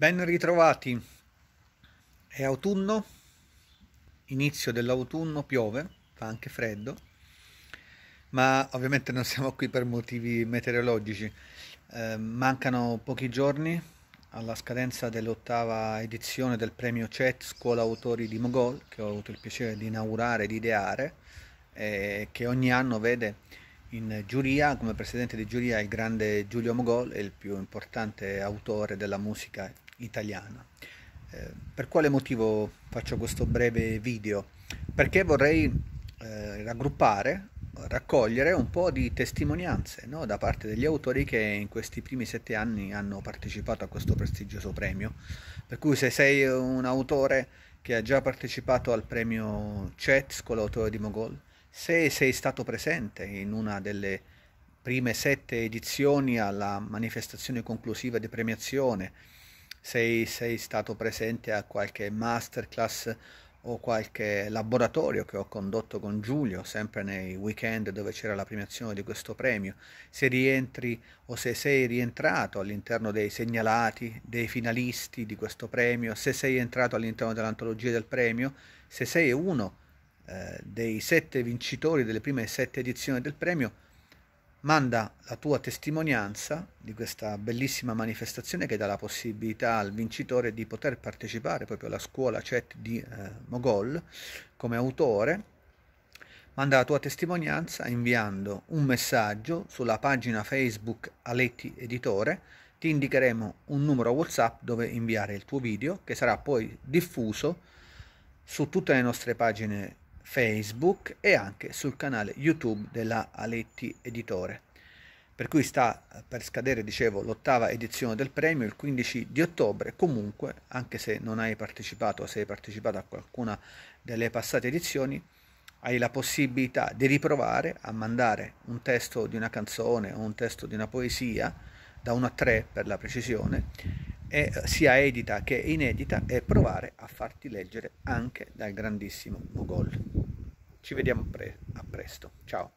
Ben ritrovati. È autunno, inizio dell'autunno, piove, fa anche freddo, ma ovviamente non siamo qui per motivi meteorologici. Eh, mancano pochi giorni alla scadenza dell'ottava edizione del premio CET Scuola Autori di Mogol, che ho avuto il piacere di inaugurare, di ideare, eh, che ogni anno vede in giuria, come presidente di giuria, il grande Giulio Mogol, il più importante autore della musica italiana. Eh, per quale motivo faccio questo breve video? Perché vorrei eh, raggruppare, raccogliere un po' di testimonianze no? da parte degli autori che in questi primi sette anni hanno partecipato a questo prestigioso premio. Per cui se sei un autore che ha già partecipato al premio CETS con l'autore di Mogol, se sei stato presente in una delle prime sette edizioni alla manifestazione conclusiva di premiazione, sei, sei stato presente a qualche masterclass o qualche laboratorio che ho condotto con Giulio, sempre nei weekend dove c'era la premiazione di questo premio, se rientri o se sei rientrato all'interno dei segnalati, dei finalisti di questo premio, se sei entrato all'interno dell'antologia del premio, se sei uno eh, dei sette vincitori delle prime sette edizioni del premio, manda la tua testimonianza di questa bellissima manifestazione che dà la possibilità al vincitore di poter partecipare proprio alla scuola CET di eh, Mogol come autore. Manda la tua testimonianza inviando un messaggio sulla pagina Facebook Aletti Editore. Ti indicheremo un numero WhatsApp dove inviare il tuo video che sarà poi diffuso su tutte le nostre pagine Facebook e anche sul canale YouTube della Aletti Editore. Per cui sta eh, per scadere, dicevo, l'ottava edizione del premio il 15 di ottobre. Comunque, anche se non hai partecipato o se hai partecipato a qualcuna delle passate edizioni, hai la possibilità di riprovare a mandare un testo di una canzone o un testo di una poesia, da 1 a 3 per la precisione, eh, sia edita che inedita, e provare a farti leggere anche dal grandissimo Mogol ci vediamo pre a presto, ciao!